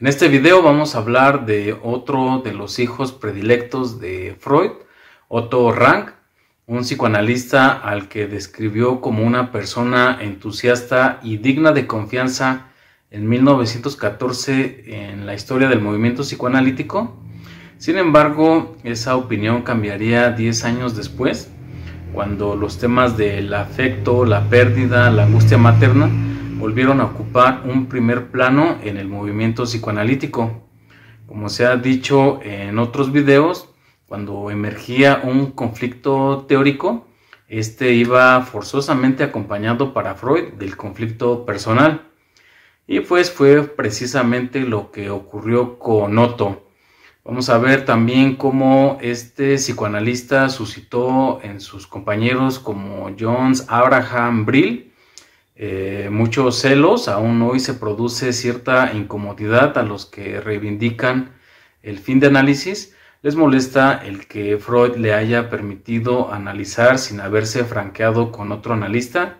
En este video vamos a hablar de otro de los hijos predilectos de Freud, Otto Rank, un psicoanalista al que describió como una persona entusiasta y digna de confianza en 1914 en la historia del movimiento psicoanalítico. Sin embargo, esa opinión cambiaría 10 años después, cuando los temas del afecto, la pérdida, la angustia materna volvieron a ocupar un primer plano en el movimiento psicoanalítico. Como se ha dicho en otros videos, cuando emergía un conflicto teórico, este iba forzosamente acompañado para Freud del conflicto personal. Y pues fue precisamente lo que ocurrió con Otto. Vamos a ver también cómo este psicoanalista suscitó en sus compañeros como Jones Abraham Brill eh, muchos celos, aún hoy se produce cierta incomodidad a los que reivindican el fin de análisis, les molesta el que Freud le haya permitido analizar sin haberse franqueado con otro analista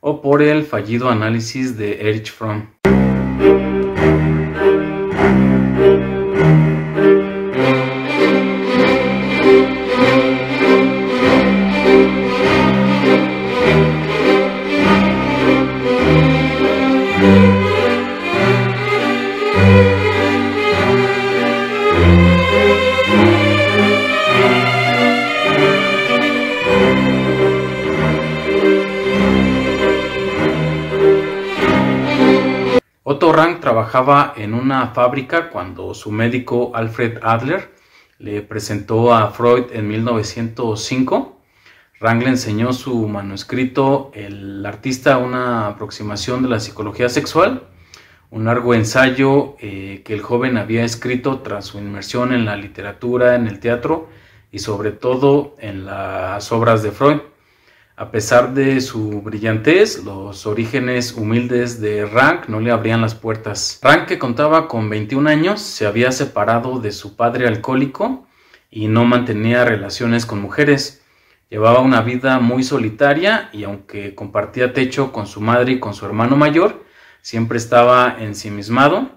o por el fallido análisis de Erich Fromm. trabajaba en una fábrica cuando su médico Alfred Adler le presentó a Freud en 1905. Rang enseñó su manuscrito El artista, una aproximación de la psicología sexual, un largo ensayo eh, que el joven había escrito tras su inmersión en la literatura, en el teatro y sobre todo en las obras de Freud. A pesar de su brillantez, los orígenes humildes de Rank no le abrían las puertas. Rank, que contaba con 21 años, se había separado de su padre alcohólico y no mantenía relaciones con mujeres. Llevaba una vida muy solitaria y aunque compartía techo con su madre y con su hermano mayor, siempre estaba ensimismado.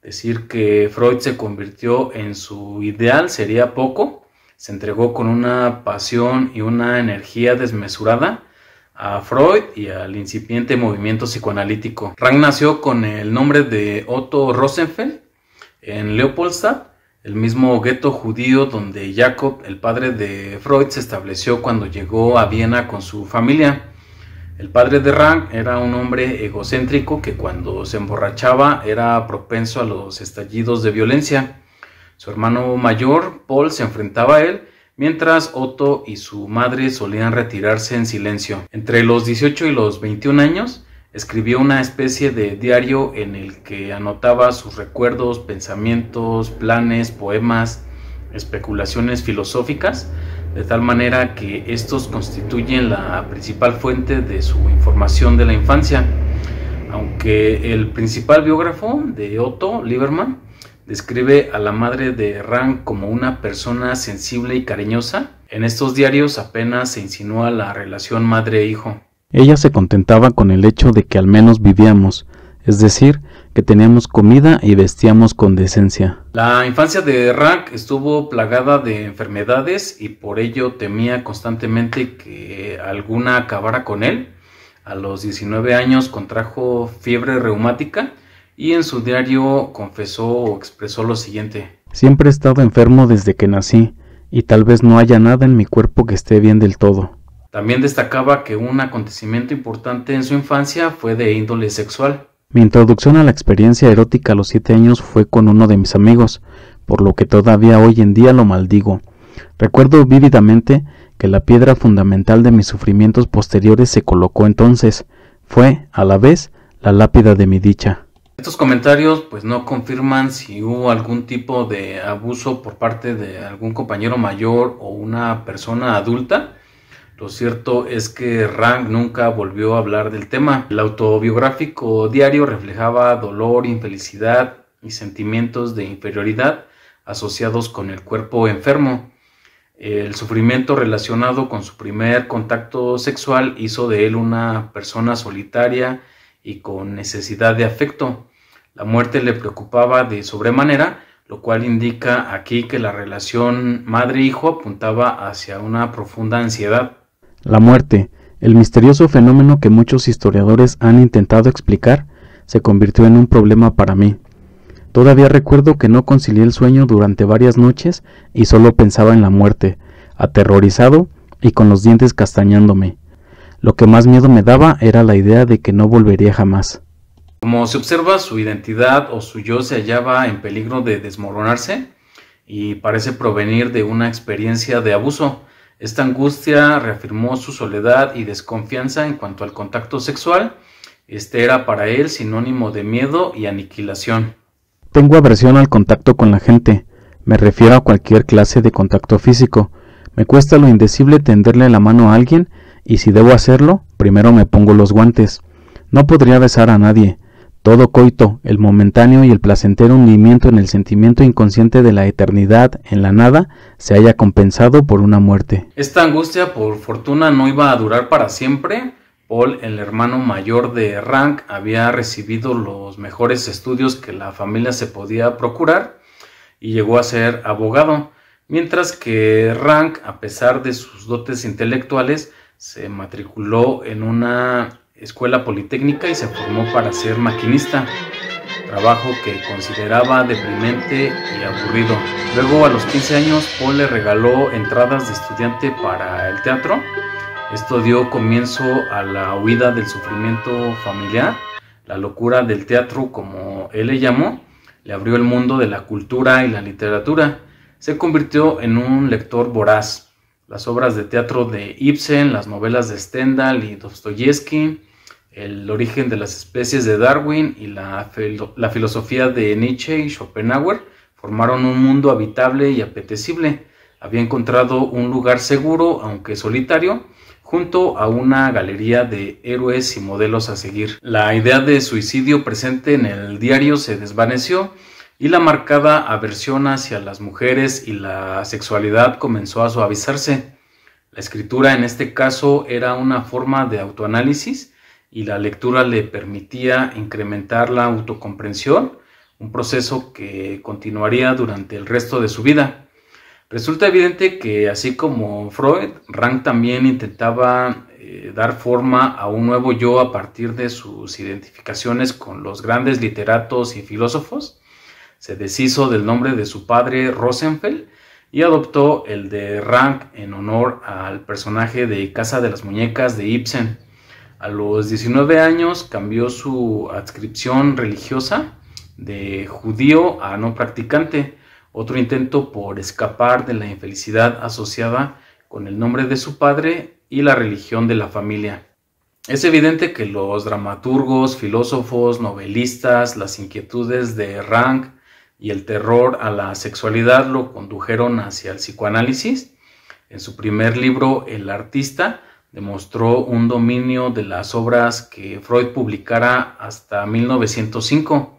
Decir que Freud se convirtió en su ideal sería poco se entregó con una pasión y una energía desmesurada a Freud y al incipiente movimiento psicoanalítico. Rang nació con el nombre de Otto Rosenfeld en Leopoldstadt, el mismo gueto judío donde Jacob, el padre de Freud, se estableció cuando llegó a Viena con su familia. El padre de Rang era un hombre egocéntrico que cuando se emborrachaba era propenso a los estallidos de violencia. Su hermano mayor, Paul, se enfrentaba a él, mientras Otto y su madre solían retirarse en silencio. Entre los 18 y los 21 años, escribió una especie de diario en el que anotaba sus recuerdos, pensamientos, planes, poemas, especulaciones filosóficas, de tal manera que estos constituyen la principal fuente de su información de la infancia. Aunque el principal biógrafo de Otto, Lieberman, describe a la madre de Rank como una persona sensible y cariñosa. En estos diarios apenas se insinúa la relación madre-hijo. Ella se contentaba con el hecho de que al menos vivíamos, es decir, que teníamos comida y vestíamos con decencia. La infancia de Rank estuvo plagada de enfermedades y por ello temía constantemente que alguna acabara con él. A los 19 años contrajo fiebre reumática y en su diario confesó o expresó lo siguiente. Siempre he estado enfermo desde que nací y tal vez no haya nada en mi cuerpo que esté bien del todo. También destacaba que un acontecimiento importante en su infancia fue de índole sexual. Mi introducción a la experiencia erótica a los siete años fue con uno de mis amigos, por lo que todavía hoy en día lo maldigo. Recuerdo vívidamente que la piedra fundamental de mis sufrimientos posteriores se colocó entonces, fue, a la vez, la lápida de mi dicha. Estos comentarios pues no confirman si hubo algún tipo de abuso por parte de algún compañero mayor o una persona adulta. Lo cierto es que Rank nunca volvió a hablar del tema. El autobiográfico diario reflejaba dolor, infelicidad y sentimientos de inferioridad asociados con el cuerpo enfermo. El sufrimiento relacionado con su primer contacto sexual hizo de él una persona solitaria y con necesidad de afecto. La muerte le preocupaba de sobremanera, lo cual indica aquí que la relación madre-hijo apuntaba hacia una profunda ansiedad. La muerte, el misterioso fenómeno que muchos historiadores han intentado explicar, se convirtió en un problema para mí. Todavía recuerdo que no concilié el sueño durante varias noches y solo pensaba en la muerte, aterrorizado y con los dientes castañándome. Lo que más miedo me daba era la idea de que no volvería jamás. Como se observa, su identidad o su yo se hallaba en peligro de desmoronarse y parece provenir de una experiencia de abuso. Esta angustia reafirmó su soledad y desconfianza en cuanto al contacto sexual. Este era para él sinónimo de miedo y aniquilación. Tengo aversión al contacto con la gente. Me refiero a cualquier clase de contacto físico. Me cuesta lo indecible tenderle la mano a alguien y si debo hacerlo, primero me pongo los guantes. No podría besar a nadie. Todo coito, el momentáneo y el placentero hundimiento en el sentimiento inconsciente de la eternidad en la nada, se haya compensado por una muerte. Esta angustia, por fortuna, no iba a durar para siempre. Paul, el hermano mayor de Rank, había recibido los mejores estudios que la familia se podía procurar y llegó a ser abogado, mientras que Rank, a pesar de sus dotes intelectuales, se matriculó en una escuela politécnica y se formó para ser maquinista, trabajo que consideraba deprimente y aburrido. Luego a los 15 años Paul le regaló entradas de estudiante para el teatro. Esto dio comienzo a la huida del sufrimiento familiar, la locura del teatro como él le llamó, le abrió el mundo de la cultura y la literatura. Se convirtió en un lector voraz, las obras de teatro de Ibsen, las novelas de Stendhal y Dostoyevsky, el origen de las especies de Darwin y la, la filosofía de Nietzsche y Schopenhauer formaron un mundo habitable y apetecible. Había encontrado un lugar seguro, aunque solitario, junto a una galería de héroes y modelos a seguir. La idea de suicidio presente en el diario se desvaneció y la marcada aversión hacia las mujeres y la sexualidad comenzó a suavizarse. La escritura en este caso era una forma de autoanálisis y la lectura le permitía incrementar la autocomprensión, un proceso que continuaría durante el resto de su vida. Resulta evidente que así como Freud, Rank también intentaba eh, dar forma a un nuevo yo a partir de sus identificaciones con los grandes literatos y filósofos, se deshizo del nombre de su padre Rosenfeld y adoptó el de Rank en honor al personaje de Casa de las Muñecas de Ibsen. A los 19 años cambió su adscripción religiosa de judío a no practicante, otro intento por escapar de la infelicidad asociada con el nombre de su padre y la religión de la familia. Es evidente que los dramaturgos, filósofos, novelistas, las inquietudes de Rank, y el terror a la sexualidad lo condujeron hacia el psicoanálisis. En su primer libro, El artista, demostró un dominio de las obras que Freud publicara hasta 1905.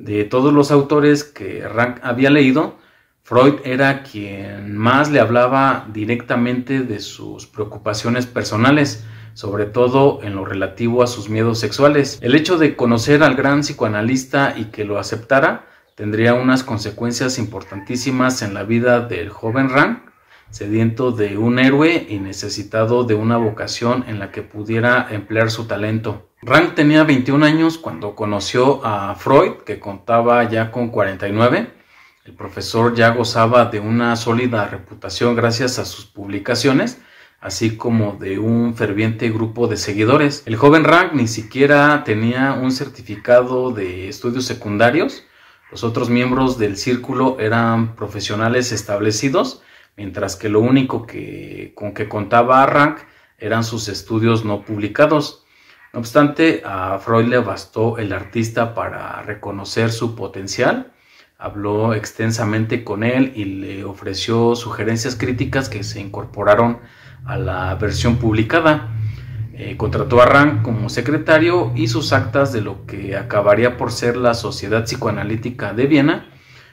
De todos los autores que Rank había leído, Freud era quien más le hablaba directamente de sus preocupaciones personales, sobre todo en lo relativo a sus miedos sexuales. El hecho de conocer al gran psicoanalista y que lo aceptara tendría unas consecuencias importantísimas en la vida del joven Rank, sediento de un héroe y necesitado de una vocación en la que pudiera emplear su talento. Rank tenía 21 años cuando conoció a Freud, que contaba ya con 49. El profesor ya gozaba de una sólida reputación gracias a sus publicaciones, así como de un ferviente grupo de seguidores. El joven Rank ni siquiera tenía un certificado de estudios secundarios, los otros miembros del círculo eran profesionales establecidos, mientras que lo único que, con que contaba Rank eran sus estudios no publicados. No obstante, a Freud le bastó el artista para reconocer su potencial, habló extensamente con él y le ofreció sugerencias críticas que se incorporaron a la versión publicada. Eh, contrató a Rank como secretario y sus actas de lo que acabaría por ser la Sociedad Psicoanalítica de Viena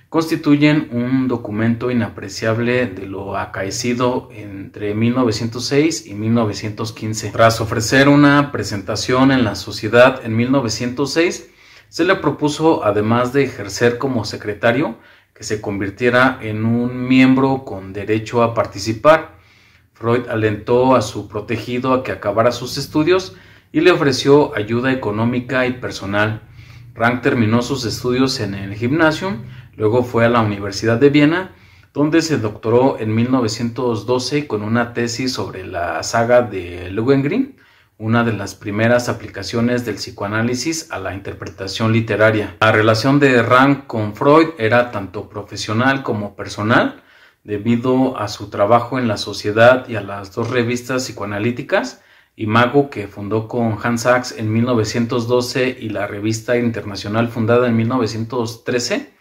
constituyen un documento inapreciable de lo acaecido entre 1906 y 1915. Tras ofrecer una presentación en la sociedad en 1906, se le propuso, además de ejercer como secretario, que se convirtiera en un miembro con derecho a participar Freud alentó a su protegido a que acabara sus estudios y le ofreció ayuda económica y personal. Rank terminó sus estudios en el gymnasium, luego fue a la Universidad de Viena, donde se doctoró en 1912 con una tesis sobre la saga de Lohengrin, una de las primeras aplicaciones del psicoanálisis a la interpretación literaria. La relación de Rank con Freud era tanto profesional como personal, debido a su trabajo en la sociedad y a las dos revistas psicoanalíticas, Imago, que fundó con Hans Sachs en 1912 y la revista internacional fundada en 1913.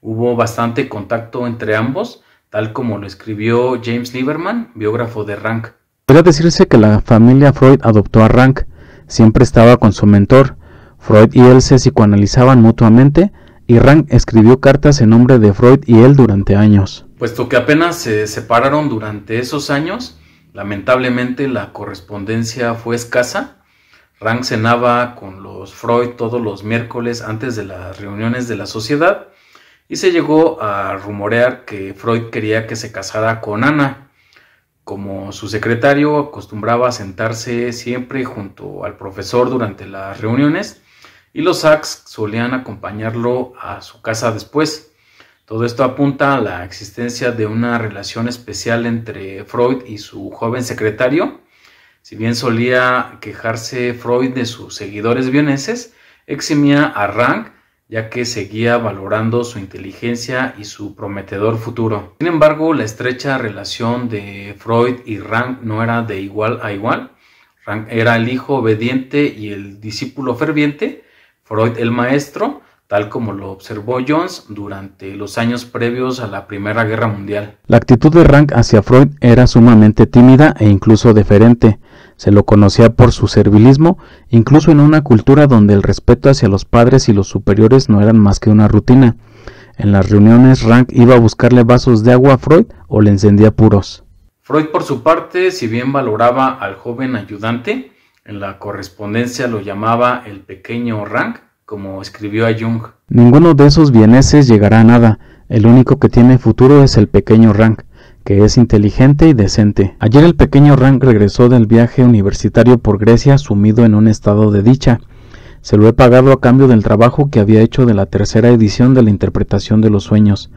Hubo bastante contacto entre ambos, tal como lo escribió James Lieberman, biógrafo de Rank. Podría decirse que la familia Freud adoptó a Rank, siempre estaba con su mentor. Freud y él se psicoanalizaban mutuamente, y Rank escribió cartas en nombre de Freud y él durante años. Puesto que apenas se separaron durante esos años, lamentablemente la correspondencia fue escasa. Rank cenaba con los Freud todos los miércoles antes de las reuniones de la sociedad y se llegó a rumorear que Freud quería que se casara con Ana. Como su secretario acostumbraba a sentarse siempre junto al profesor durante las reuniones, y los Sachs solían acompañarlo a su casa después. Todo esto apunta a la existencia de una relación especial entre Freud y su joven secretario. Si bien solía quejarse Freud de sus seguidores vieneses, eximía a Rank ya que seguía valorando su inteligencia y su prometedor futuro. Sin embargo, la estrecha relación de Freud y Rank no era de igual a igual. Rank era el hijo obediente y el discípulo ferviente, Freud el maestro, tal como lo observó Jones durante los años previos a la Primera Guerra Mundial. La actitud de Rank hacia Freud era sumamente tímida e incluso deferente. Se lo conocía por su servilismo, incluso en una cultura donde el respeto hacia los padres y los superiores no eran más que una rutina. En las reuniones Rank iba a buscarle vasos de agua a Freud o le encendía puros. Freud por su parte, si bien valoraba al joven ayudante, en la correspondencia lo llamaba el pequeño Rank, como escribió a Jung. Ninguno de esos vieneses llegará a nada. El único que tiene futuro es el pequeño Rank, que es inteligente y decente. Ayer el pequeño Rank regresó del viaje universitario por Grecia sumido en un estado de dicha. Se lo he pagado a cambio del trabajo que había hecho de la tercera edición de la interpretación de los sueños.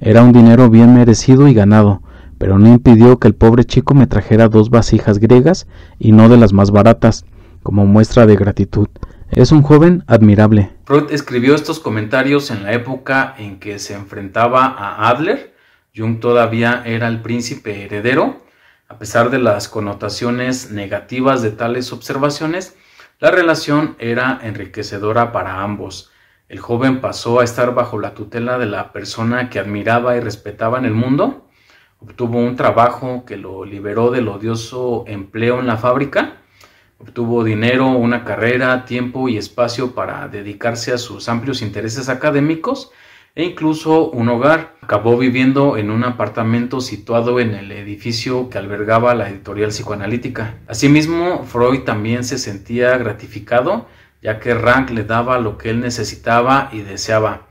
Era un dinero bien merecido y ganado pero no impidió que el pobre chico me trajera dos vasijas griegas y no de las más baratas, como muestra de gratitud. Es un joven admirable. Freud escribió estos comentarios en la época en que se enfrentaba a Adler. Jung todavía era el príncipe heredero. A pesar de las connotaciones negativas de tales observaciones, la relación era enriquecedora para ambos. El joven pasó a estar bajo la tutela de la persona que admiraba y respetaba en el mundo obtuvo un trabajo que lo liberó del odioso empleo en la fábrica, obtuvo dinero, una carrera, tiempo y espacio para dedicarse a sus amplios intereses académicos e incluso un hogar. Acabó viviendo en un apartamento situado en el edificio que albergaba la editorial psicoanalítica. Asimismo, Freud también se sentía gratificado, ya que Rank le daba lo que él necesitaba y deseaba.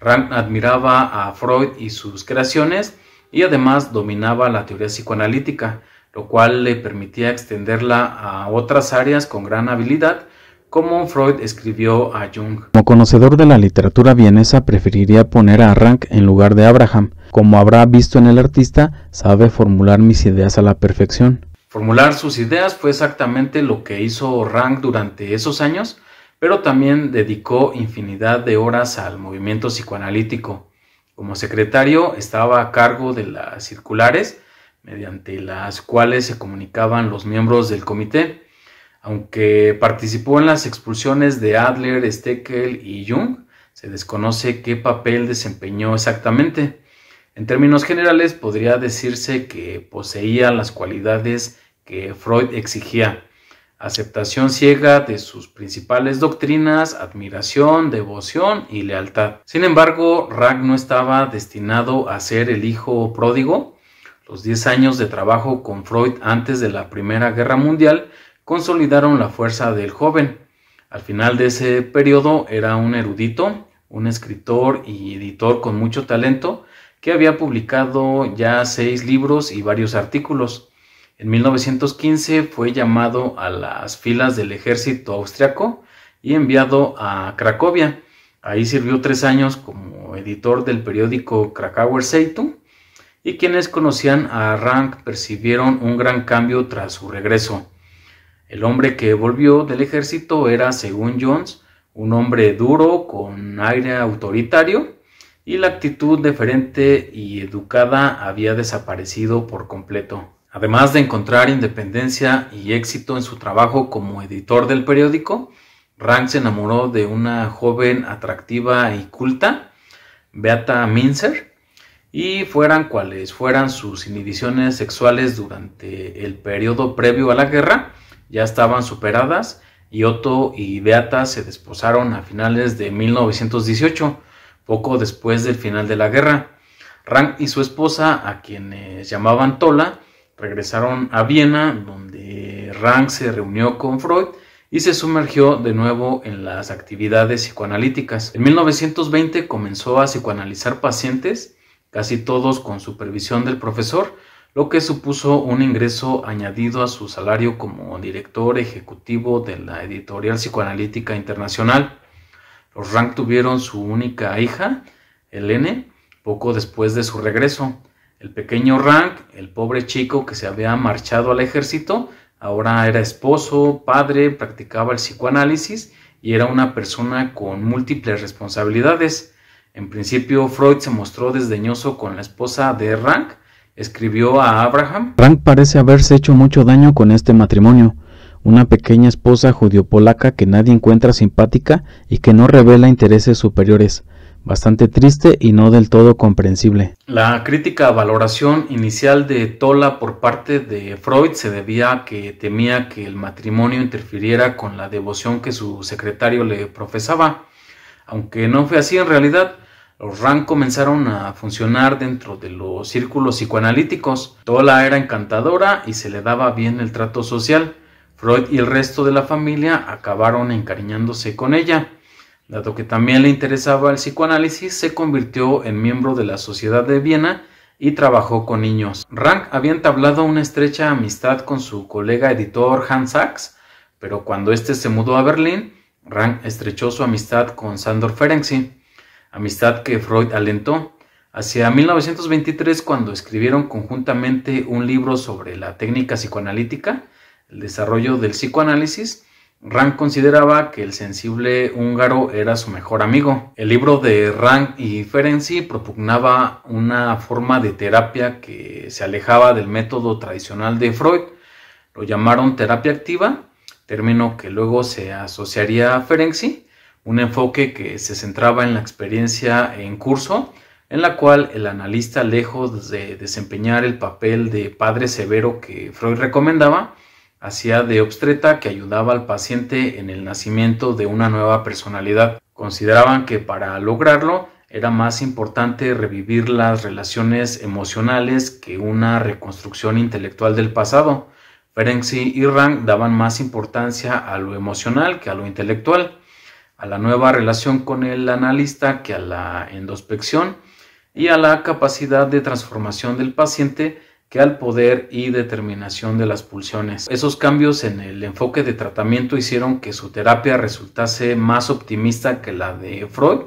Rank admiraba a Freud y sus creaciones, y además dominaba la teoría psicoanalítica, lo cual le permitía extenderla a otras áreas con gran habilidad, como Freud escribió a Jung. Como conocedor de la literatura vienesa, preferiría poner a Rank en lugar de Abraham. Como habrá visto en el artista, sabe formular mis ideas a la perfección. Formular sus ideas fue exactamente lo que hizo Rank durante esos años, pero también dedicó infinidad de horas al movimiento psicoanalítico. Como secretario estaba a cargo de las circulares mediante las cuales se comunicaban los miembros del comité. Aunque participó en las expulsiones de Adler, Steckel y Jung, se desconoce qué papel desempeñó exactamente. En términos generales podría decirse que poseía las cualidades que Freud exigía, aceptación ciega de sus principales doctrinas, admiración, devoción y lealtad. Sin embargo, Rack no estaba destinado a ser el hijo pródigo. Los 10 años de trabajo con Freud antes de la Primera Guerra Mundial consolidaron la fuerza del joven. Al final de ese periodo era un erudito, un escritor y editor con mucho talento que había publicado ya seis libros y varios artículos. En 1915 fue llamado a las filas del ejército austriaco y enviado a Cracovia. Ahí sirvió tres años como editor del periódico Krakauer Zeitung y quienes conocían a Rank percibieron un gran cambio tras su regreso. El hombre que volvió del ejército era, según Jones, un hombre duro con aire autoritario y la actitud deferente y educada había desaparecido por completo. Además de encontrar independencia y éxito en su trabajo como editor del periódico, Rank se enamoró de una joven atractiva y culta, Beata Minzer, y fueran cuales fueran sus inhibiciones sexuales durante el periodo previo a la guerra, ya estaban superadas y Otto y Beata se desposaron a finales de 1918, poco después del final de la guerra. Rank y su esposa, a quienes llamaban Tola, Regresaron a Viena, donde Rank se reunió con Freud y se sumergió de nuevo en las actividades psicoanalíticas. En 1920 comenzó a psicoanalizar pacientes, casi todos con supervisión del profesor, lo que supuso un ingreso añadido a su salario como director ejecutivo de la editorial psicoanalítica internacional. Los Rank tuvieron su única hija, Helene, poco después de su regreso. El pequeño Rank, el pobre chico que se había marchado al ejército, ahora era esposo, padre, practicaba el psicoanálisis y era una persona con múltiples responsabilidades. En principio, Freud se mostró desdeñoso con la esposa de Rank, escribió a Abraham. Rank parece haberse hecho mucho daño con este matrimonio, una pequeña esposa judío-polaca que nadie encuentra simpática y que no revela intereses superiores bastante triste y no del todo comprensible. La crítica valoración inicial de Tola por parte de Freud se debía a que temía que el matrimonio interfiriera con la devoción que su secretario le profesaba. Aunque no fue así en realidad, los RAN comenzaron a funcionar dentro de los círculos psicoanalíticos. Tola era encantadora y se le daba bien el trato social. Freud y el resto de la familia acabaron encariñándose con ella. Dado que también le interesaba el psicoanálisis, se convirtió en miembro de la Sociedad de Viena y trabajó con niños. Rank había entablado una estrecha amistad con su colega editor Hans Sachs, pero cuando éste se mudó a Berlín, Rank estrechó su amistad con Sandor Ferenczi, amistad que Freud alentó. Hacia 1923, cuando escribieron conjuntamente un libro sobre la técnica psicoanalítica, el desarrollo del psicoanálisis, Rank consideraba que el sensible húngaro era su mejor amigo. El libro de Rank y Ferenczi propugnaba una forma de terapia que se alejaba del método tradicional de Freud. Lo llamaron terapia activa, término que luego se asociaría a Ferenczi, un enfoque que se centraba en la experiencia en curso, en la cual el analista, lejos de desempeñar el papel de padre severo que Freud recomendaba, hacía de obstreta que ayudaba al paciente en el nacimiento de una nueva personalidad. Consideraban que para lograrlo era más importante revivir las relaciones emocionales que una reconstrucción intelectual del pasado. Ferenczi y Rank daban más importancia a lo emocional que a lo intelectual, a la nueva relación con el analista que a la endospección y a la capacidad de transformación del paciente que al poder y determinación de las pulsiones. Esos cambios en el enfoque de tratamiento hicieron que su terapia resultase más optimista que la de Freud.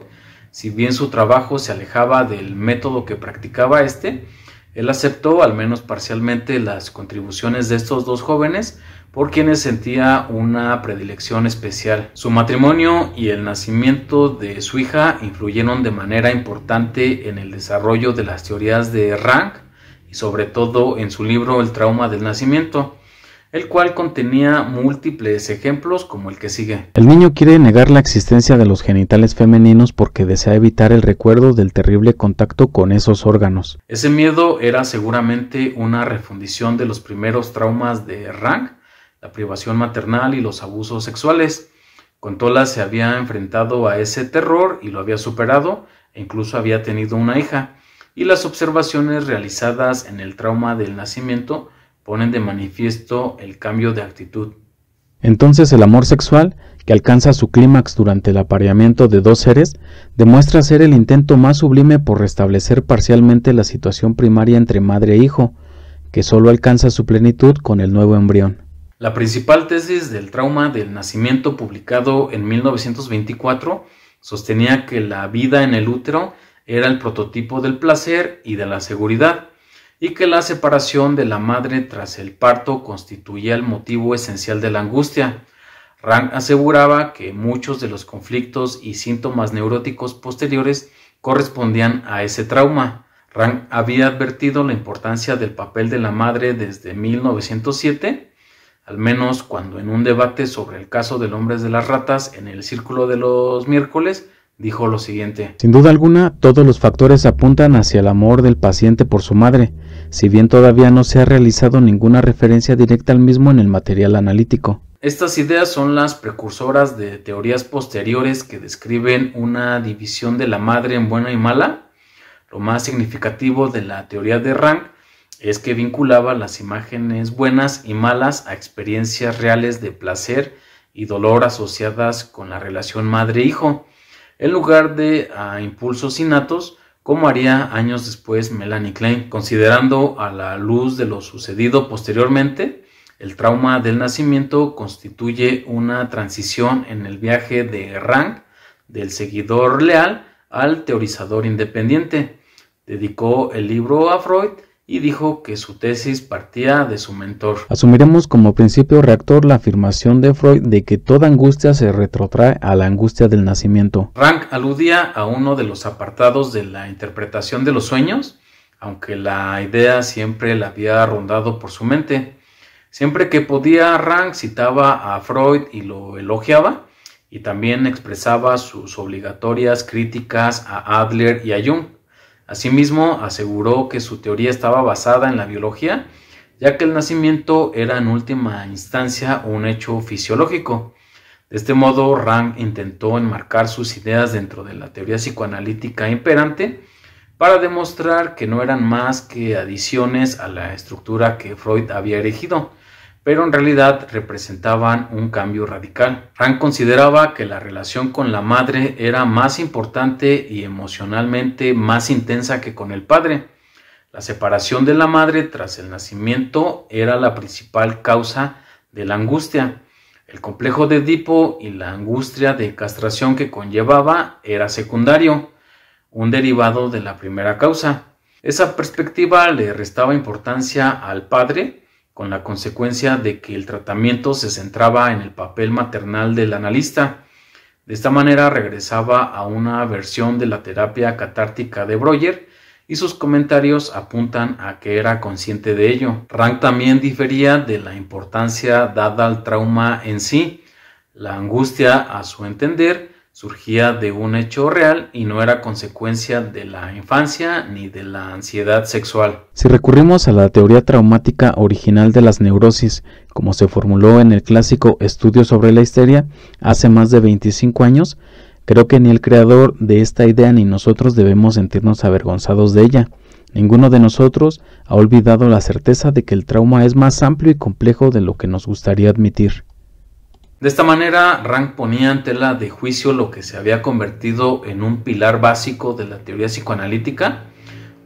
Si bien su trabajo se alejaba del método que practicaba este, él aceptó al menos parcialmente las contribuciones de estos dos jóvenes por quienes sentía una predilección especial. Su matrimonio y el nacimiento de su hija influyeron de manera importante en el desarrollo de las teorías de Rank sobre todo en su libro El trauma del nacimiento, el cual contenía múltiples ejemplos como el que sigue. El niño quiere negar la existencia de los genitales femeninos porque desea evitar el recuerdo del terrible contacto con esos órganos. Ese miedo era seguramente una refundición de los primeros traumas de Rank, la privación maternal y los abusos sexuales. Contola se había enfrentado a ese terror y lo había superado e incluso había tenido una hija y las observaciones realizadas en el trauma del nacimiento ponen de manifiesto el cambio de actitud. Entonces el amor sexual, que alcanza su clímax durante el apareamiento de dos seres, demuestra ser el intento más sublime por restablecer parcialmente la situación primaria entre madre e hijo, que solo alcanza su plenitud con el nuevo embrión. La principal tesis del trauma del nacimiento publicado en 1924 sostenía que la vida en el útero era el prototipo del placer y de la seguridad, y que la separación de la madre tras el parto constituía el motivo esencial de la angustia. Rank aseguraba que muchos de los conflictos y síntomas neuróticos posteriores correspondían a ese trauma. Rank había advertido la importancia del papel de la madre desde 1907, al menos cuando en un debate sobre el caso del hombre de las ratas en el Círculo de los Miércoles, dijo lo siguiente. Sin duda alguna, todos los factores apuntan hacia el amor del paciente por su madre, si bien todavía no se ha realizado ninguna referencia directa al mismo en el material analítico. Estas ideas son las precursoras de teorías posteriores que describen una división de la madre en buena y mala. Lo más significativo de la teoría de Rank es que vinculaba las imágenes buenas y malas a experiencias reales de placer y dolor asociadas con la relación madre-hijo en lugar de a ah, impulsos innatos, como haría años después Melanie Klein, considerando a la luz de lo sucedido posteriormente, el trauma del nacimiento constituye una transición en el viaje de Rank del seguidor leal al teorizador independiente. Dedicó el libro a Freud y dijo que su tesis partía de su mentor. Asumiremos como principio reactor la afirmación de Freud de que toda angustia se retrotrae a la angustia del nacimiento. Rank aludía a uno de los apartados de la interpretación de los sueños, aunque la idea siempre la había rondado por su mente. Siempre que podía, Rank citaba a Freud y lo elogiaba, y también expresaba sus obligatorias críticas a Adler y a Jung. Asimismo, aseguró que su teoría estaba basada en la biología, ya que el nacimiento era en última instancia un hecho fisiológico. De este modo, Rang intentó enmarcar sus ideas dentro de la teoría psicoanalítica imperante para demostrar que no eran más que adiciones a la estructura que Freud había elegido pero en realidad representaban un cambio radical. Frank consideraba que la relación con la madre era más importante y emocionalmente más intensa que con el padre. La separación de la madre tras el nacimiento era la principal causa de la angustia. El complejo de Edipo y la angustia de castración que conllevaba era secundario, un derivado de la primera causa. Esa perspectiva le restaba importancia al padre con la consecuencia de que el tratamiento se centraba en el papel maternal del analista. De esta manera regresaba a una versión de la terapia catártica de Breuer y sus comentarios apuntan a que era consciente de ello. Rank también difería de la importancia dada al trauma en sí. La angustia, a su entender, surgía de un hecho real y no era consecuencia de la infancia ni de la ansiedad sexual. Si recurrimos a la teoría traumática original de las neurosis, como se formuló en el clásico Estudio sobre la histeria hace más de 25 años, creo que ni el creador de esta idea ni nosotros debemos sentirnos avergonzados de ella. Ninguno de nosotros ha olvidado la certeza de que el trauma es más amplio y complejo de lo que nos gustaría admitir. De esta manera, Rank ponía en tela de juicio lo que se había convertido en un pilar básico de la teoría psicoanalítica,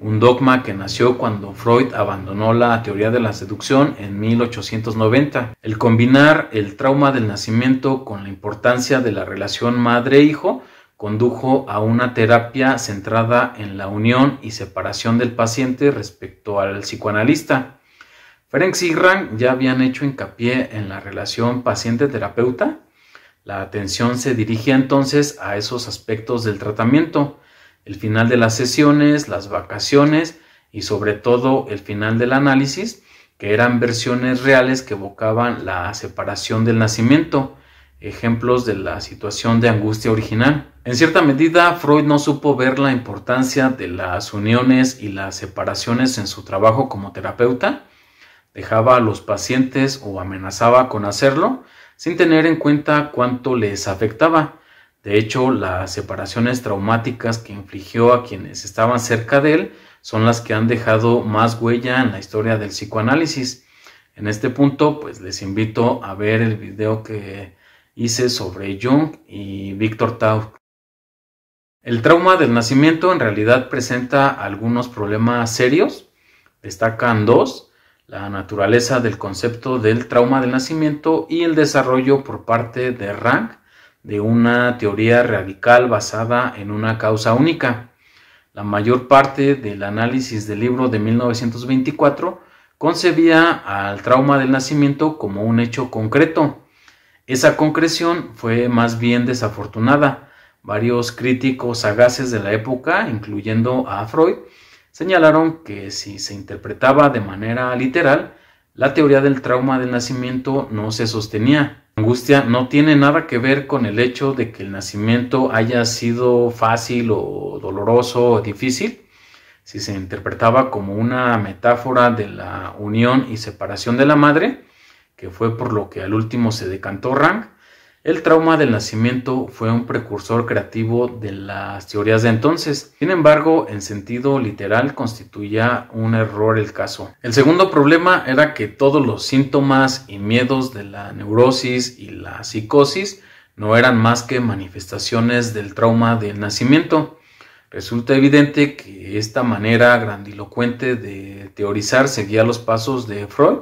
un dogma que nació cuando Freud abandonó la teoría de la seducción en 1890. El combinar el trauma del nacimiento con la importancia de la relación madre-hijo condujo a una terapia centrada en la unión y separación del paciente respecto al psicoanalista. Ferenc Sigran ya habían hecho hincapié en la relación paciente-terapeuta. La atención se dirigía entonces a esos aspectos del tratamiento, el final de las sesiones, las vacaciones y sobre todo el final del análisis, que eran versiones reales que evocaban la separación del nacimiento, ejemplos de la situación de angustia original. En cierta medida, Freud no supo ver la importancia de las uniones y las separaciones en su trabajo como terapeuta, dejaba a los pacientes o amenazaba con hacerlo sin tener en cuenta cuánto les afectaba. De hecho, las separaciones traumáticas que infligió a quienes estaban cerca de él son las que han dejado más huella en la historia del psicoanálisis. En este punto, pues les invito a ver el video que hice sobre Jung y Víctor Tau. El trauma del nacimiento en realidad presenta algunos problemas serios. Destacan dos la naturaleza del concepto del trauma del nacimiento y el desarrollo por parte de Rank de una teoría radical basada en una causa única. La mayor parte del análisis del libro de 1924 concebía al trauma del nacimiento como un hecho concreto. Esa concreción fue más bien desafortunada. Varios críticos sagaces de la época, incluyendo a Freud, señalaron que si se interpretaba de manera literal, la teoría del trauma del nacimiento no se sostenía. La angustia no tiene nada que ver con el hecho de que el nacimiento haya sido fácil o doloroso o difícil. Si se interpretaba como una metáfora de la unión y separación de la madre, que fue por lo que al último se decantó Rank, el trauma del nacimiento fue un precursor creativo de las teorías de entonces, sin embargo, en sentido literal constituía un error el caso. El segundo problema era que todos los síntomas y miedos de la neurosis y la psicosis no eran más que manifestaciones del trauma del nacimiento. Resulta evidente que esta manera grandilocuente de teorizar seguía los pasos de Freud,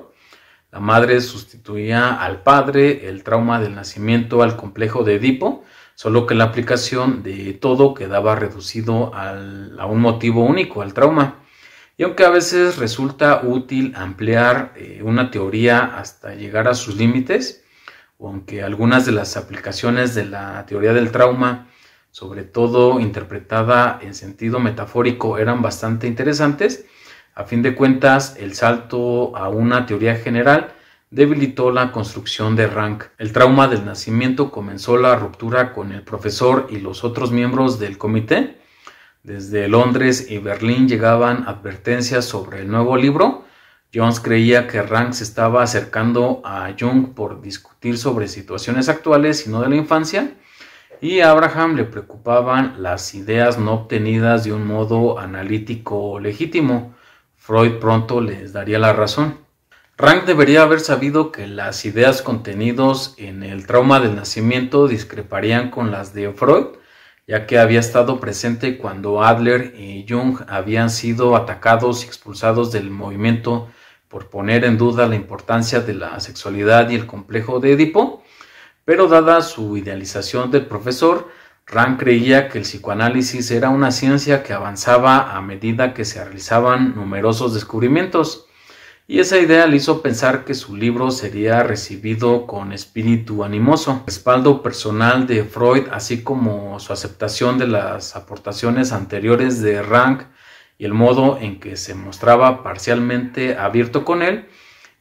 la madre sustituía al padre, el trauma del nacimiento al complejo de Edipo, solo que la aplicación de todo quedaba reducido a un motivo único, al trauma. Y aunque a veces resulta útil ampliar eh, una teoría hasta llegar a sus límites, o aunque algunas de las aplicaciones de la teoría del trauma, sobre todo interpretada en sentido metafórico, eran bastante interesantes, a fin de cuentas, el salto a una teoría general debilitó la construcción de Rank. El trauma del nacimiento comenzó la ruptura con el profesor y los otros miembros del comité. Desde Londres y Berlín llegaban advertencias sobre el nuevo libro. Jones creía que Rank se estaba acercando a Jung por discutir sobre situaciones actuales y no de la infancia, y a Abraham le preocupaban las ideas no obtenidas de un modo analítico legítimo. Freud pronto les daría la razón. Rank debería haber sabido que las ideas contenidas en el trauma del nacimiento discreparían con las de Freud, ya que había estado presente cuando Adler y Jung habían sido atacados y expulsados del movimiento por poner en duda la importancia de la sexualidad y el complejo de Edipo, pero dada su idealización del profesor, Rank creía que el psicoanálisis era una ciencia que avanzaba a medida que se realizaban numerosos descubrimientos, y esa idea le hizo pensar que su libro sería recibido con espíritu animoso. El respaldo personal de Freud, así como su aceptación de las aportaciones anteriores de Rank y el modo en que se mostraba parcialmente abierto con él,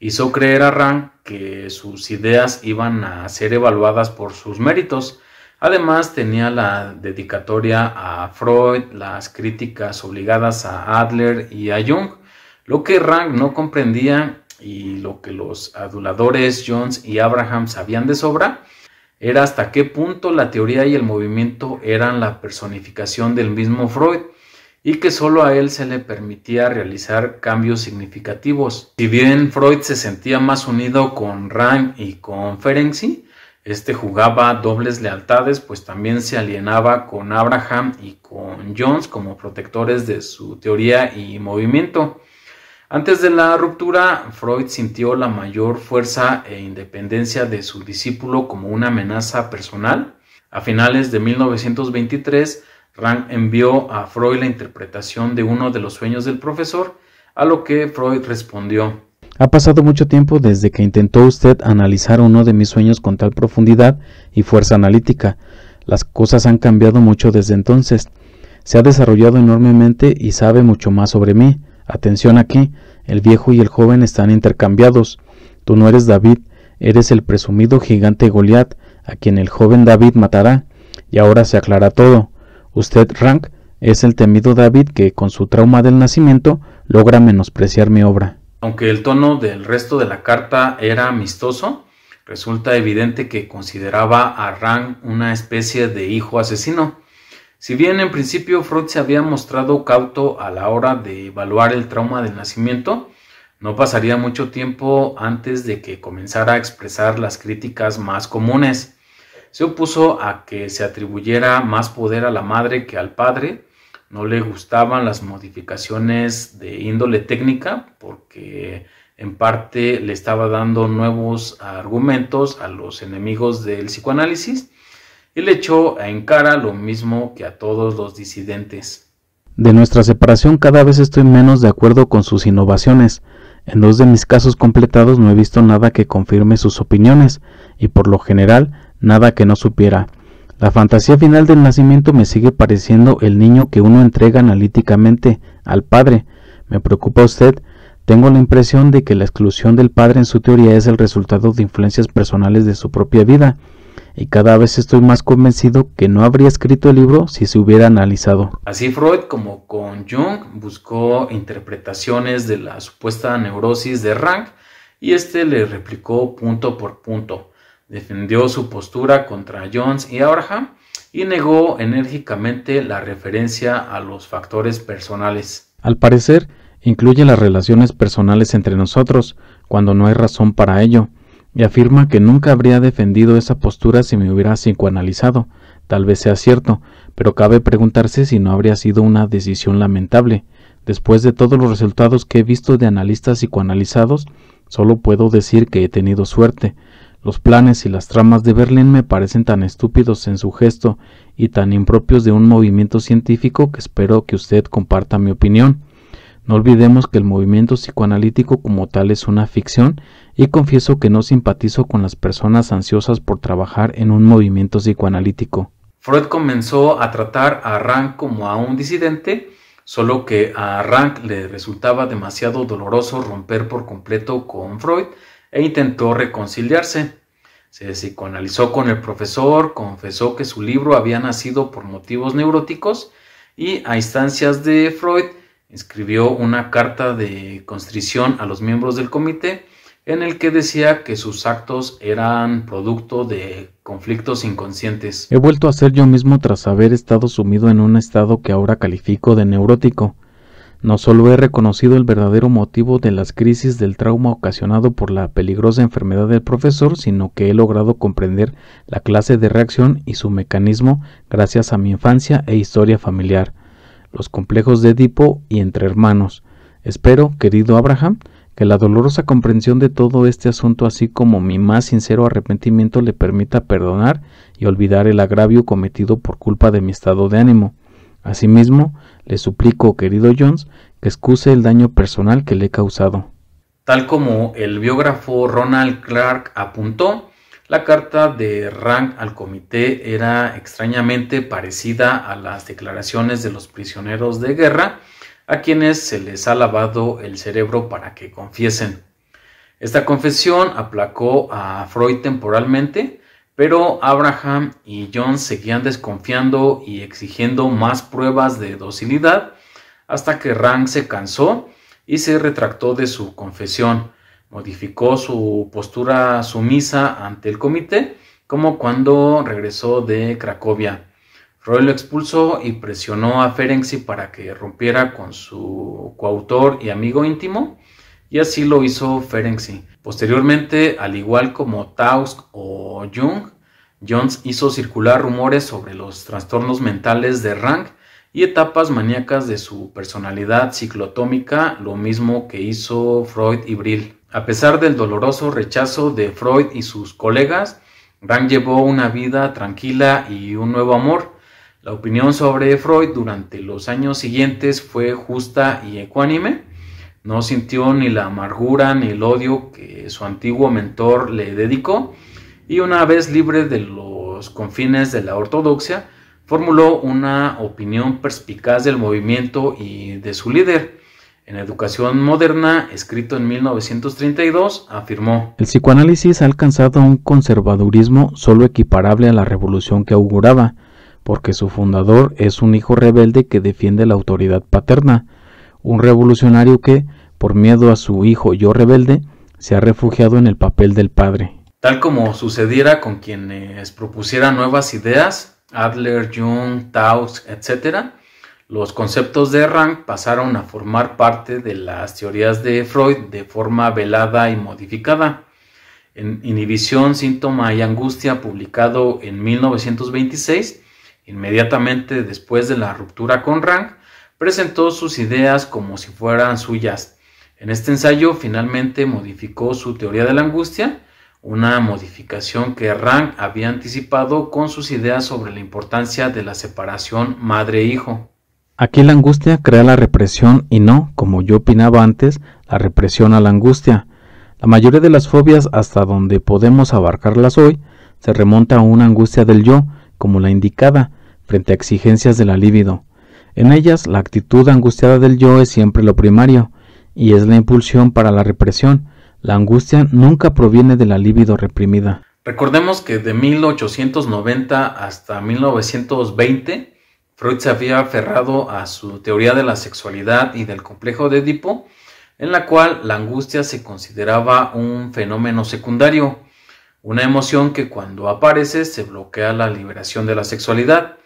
hizo creer a Rank que sus ideas iban a ser evaluadas por sus méritos Además tenía la dedicatoria a Freud, las críticas obligadas a Adler y a Jung, lo que Rank no comprendía y lo que los aduladores Jones y Abraham sabían de sobra, era hasta qué punto la teoría y el movimiento eran la personificación del mismo Freud y que solo a él se le permitía realizar cambios significativos. Si bien Freud se sentía más unido con Rank y con Ferenczi, este jugaba dobles lealtades, pues también se alienaba con Abraham y con Jones como protectores de su teoría y movimiento. Antes de la ruptura, Freud sintió la mayor fuerza e independencia de su discípulo como una amenaza personal. A finales de 1923, Rank envió a Freud la interpretación de uno de los sueños del profesor, a lo que Freud respondió ha pasado mucho tiempo desde que intentó usted analizar uno de mis sueños con tal profundidad y fuerza analítica. Las cosas han cambiado mucho desde entonces. Se ha desarrollado enormemente y sabe mucho más sobre mí. Atención aquí, el viejo y el joven están intercambiados. Tú no eres David, eres el presumido gigante Goliat, a quien el joven David matará. Y ahora se aclara todo. Usted, Rank, es el temido David que, con su trauma del nacimiento, logra menospreciar mi obra. Aunque el tono del resto de la carta era amistoso, resulta evidente que consideraba a Rang una especie de hijo asesino. Si bien en principio Freud se había mostrado cauto a la hora de evaluar el trauma del nacimiento, no pasaría mucho tiempo antes de que comenzara a expresar las críticas más comunes. Se opuso a que se atribuyera más poder a la madre que al padre no le gustaban las modificaciones de índole técnica porque en parte le estaba dando nuevos argumentos a los enemigos del psicoanálisis y le echó en cara lo mismo que a todos los disidentes. De nuestra separación cada vez estoy menos de acuerdo con sus innovaciones. En dos de mis casos completados no he visto nada que confirme sus opiniones y por lo general nada que no supiera. La fantasía final del nacimiento me sigue pareciendo el niño que uno entrega analíticamente al padre. Me preocupa usted. Tengo la impresión de que la exclusión del padre en su teoría es el resultado de influencias personales de su propia vida, y cada vez estoy más convencido que no habría escrito el libro si se hubiera analizado. Así Freud como con Jung buscó interpretaciones de la supuesta neurosis de Rank y este le replicó punto por punto defendió su postura contra Jones y Abraham y negó enérgicamente la referencia a los factores personales. Al parecer, incluye las relaciones personales entre nosotros, cuando no hay razón para ello, y afirma que nunca habría defendido esa postura si me hubiera psicoanalizado. Tal vez sea cierto, pero cabe preguntarse si no habría sido una decisión lamentable. Después de todos los resultados que he visto de analistas psicoanalizados, solo puedo decir que he tenido suerte. Los planes y las tramas de Berlín me parecen tan estúpidos en su gesto y tan impropios de un movimiento científico que espero que usted comparta mi opinión. No olvidemos que el movimiento psicoanalítico como tal es una ficción y confieso que no simpatizo con las personas ansiosas por trabajar en un movimiento psicoanalítico. Freud comenzó a tratar a Rank como a un disidente, solo que a Rank le resultaba demasiado doloroso romper por completo con Freud, e intentó reconciliarse. Se psicoanalizó con el profesor, confesó que su libro había nacido por motivos neuróticos y a instancias de Freud escribió una carta de constricción a los miembros del comité en el que decía que sus actos eran producto de conflictos inconscientes. He vuelto a ser yo mismo tras haber estado sumido en un estado que ahora califico de neurótico no solo he reconocido el verdadero motivo de las crisis del trauma ocasionado por la peligrosa enfermedad del profesor, sino que he logrado comprender la clase de reacción y su mecanismo gracias a mi infancia e historia familiar, los complejos de Edipo y entre hermanos. Espero, querido Abraham, que la dolorosa comprensión de todo este asunto, así como mi más sincero arrepentimiento, le permita perdonar y olvidar el agravio cometido por culpa de mi estado de ánimo. Asimismo, le suplico, querido Jones, que excuse el daño personal que le he causado. Tal como el biógrafo Ronald Clark apuntó, la carta de Rank al comité era extrañamente parecida a las declaraciones de los prisioneros de guerra, a quienes se les ha lavado el cerebro para que confiesen. Esta confesión aplacó a Freud temporalmente, pero Abraham y John seguían desconfiando y exigiendo más pruebas de docilidad hasta que Rank se cansó y se retractó de su confesión. Modificó su postura sumisa ante el comité, como cuando regresó de Cracovia. Roy lo expulsó y presionó a Ferenczi para que rompiera con su coautor y amigo íntimo y así lo hizo Ferenczi. Posteriormente, al igual como Tausk o Jung, Jones hizo circular rumores sobre los trastornos mentales de Rank y etapas maníacas de su personalidad ciclotómica, lo mismo que hizo Freud y Brill. A pesar del doloroso rechazo de Freud y sus colegas, Rank llevó una vida tranquila y un nuevo amor. La opinión sobre Freud durante los años siguientes fue justa y ecuánime, no sintió ni la amargura ni el odio que su antiguo mentor le dedicó y una vez libre de los confines de la ortodoxia, formuló una opinión perspicaz del movimiento y de su líder. En Educación Moderna, escrito en 1932, afirmó, El psicoanálisis ha alcanzado un conservadurismo solo equiparable a la revolución que auguraba, porque su fundador es un hijo rebelde que defiende la autoridad paterna, un revolucionario que, por miedo a su hijo yo rebelde, se ha refugiado en el papel del padre. Tal como sucediera con quienes propusieran nuevas ideas, Adler, Jung, Taus, etc., los conceptos de Rank pasaron a formar parte de las teorías de Freud de forma velada y modificada. En Inhibición, Síntoma y Angustia, publicado en 1926, inmediatamente después de la ruptura con Rank, presentó sus ideas como si fueran suyas en este ensayo finalmente modificó su teoría de la angustia, una modificación que Rank había anticipado con sus ideas sobre la importancia de la separación madre-hijo. Aquí la angustia crea la represión y no, como yo opinaba antes, la represión a la angustia. La mayoría de las fobias, hasta donde podemos abarcarlas hoy, se remonta a una angustia del yo, como la indicada, frente a exigencias de la libido. En ellas, la actitud angustiada del yo es siempre lo primario, y es la impulsión para la represión. La angustia nunca proviene de la libido reprimida. Recordemos que de 1890 hasta 1920, Freud se había aferrado a su teoría de la sexualidad y del complejo de Edipo, en la cual la angustia se consideraba un fenómeno secundario, una emoción que cuando aparece se bloquea la liberación de la sexualidad.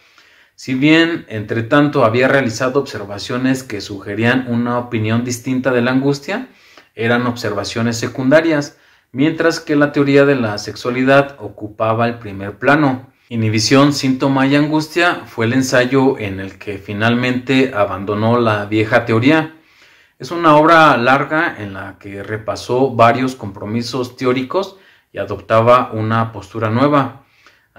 Si bien, entre tanto, había realizado observaciones que sugerían una opinión distinta de la angustia, eran observaciones secundarias, mientras que la teoría de la sexualidad ocupaba el primer plano. Inhibición, síntoma y angustia fue el ensayo en el que finalmente abandonó la vieja teoría. Es una obra larga en la que repasó varios compromisos teóricos y adoptaba una postura nueva.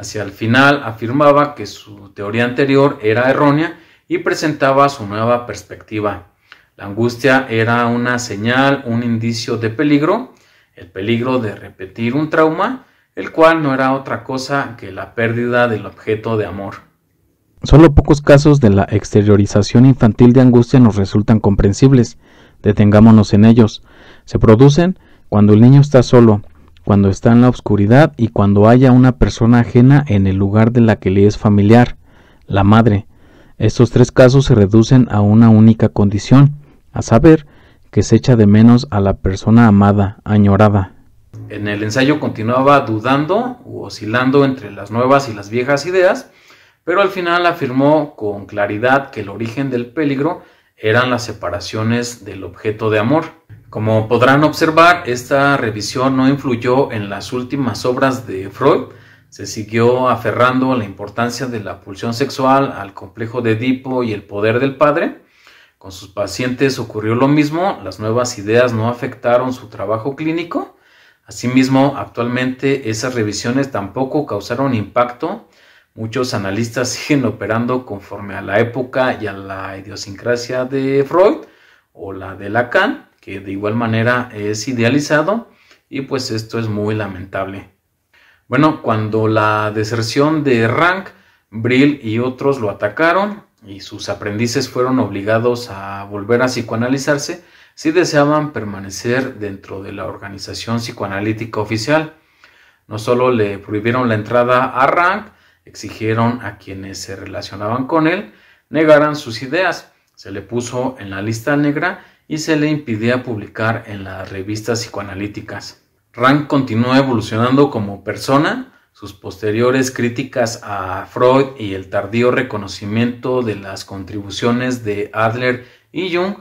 Hacia el final afirmaba que su teoría anterior era errónea y presentaba su nueva perspectiva. La angustia era una señal, un indicio de peligro, el peligro de repetir un trauma, el cual no era otra cosa que la pérdida del objeto de amor. Solo pocos casos de la exteriorización infantil de angustia nos resultan comprensibles. Detengámonos en ellos. Se producen cuando el niño está solo, cuando está en la oscuridad y cuando haya una persona ajena en el lugar de la que le es familiar, la madre. Estos tres casos se reducen a una única condición, a saber, que se echa de menos a la persona amada, añorada. En el ensayo continuaba dudando u oscilando entre las nuevas y las viejas ideas, pero al final afirmó con claridad que el origen del peligro eran las separaciones del objeto de amor. Como podrán observar, esta revisión no influyó en las últimas obras de Freud. Se siguió aferrando a la importancia de la pulsión sexual, al complejo de Edipo y el poder del padre. Con sus pacientes ocurrió lo mismo, las nuevas ideas no afectaron su trabajo clínico. Asimismo, actualmente esas revisiones tampoco causaron impacto. Muchos analistas siguen operando conforme a la época y a la idiosincrasia de Freud o la de Lacan que de igual manera es idealizado y pues esto es muy lamentable. Bueno, cuando la deserción de Rank, Brill y otros lo atacaron y sus aprendices fueron obligados a volver a psicoanalizarse si deseaban permanecer dentro de la organización psicoanalítica oficial. No solo le prohibieron la entrada a Rank, exigieron a quienes se relacionaban con él negaran sus ideas, se le puso en la lista negra y se le impidía publicar en las revistas psicoanalíticas. Rank continuó evolucionando como persona, sus posteriores críticas a Freud y el tardío reconocimiento de las contribuciones de Adler y Jung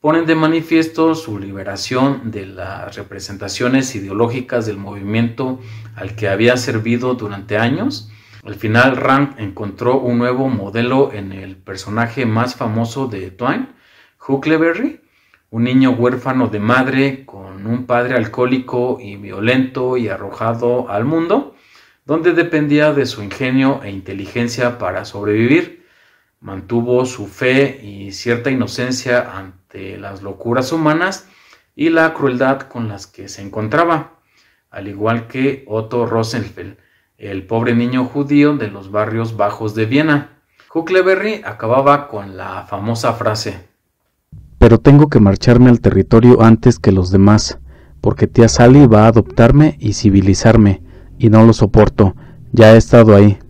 ponen de manifiesto su liberación de las representaciones ideológicas del movimiento al que había servido durante años. Al final, Rank encontró un nuevo modelo en el personaje más famoso de Twain, Huckleberry, un niño huérfano de madre con un padre alcohólico y violento y arrojado al mundo, donde dependía de su ingenio e inteligencia para sobrevivir. Mantuvo su fe y cierta inocencia ante las locuras humanas y la crueldad con las que se encontraba, al igual que Otto Rosenfeld, el pobre niño judío de los barrios bajos de Viena. Huckleberry acababa con la famosa frase pero tengo que marcharme al territorio antes que los demás, porque tía Sally va a adoptarme y civilizarme, y no lo soporto, ya he estado ahí,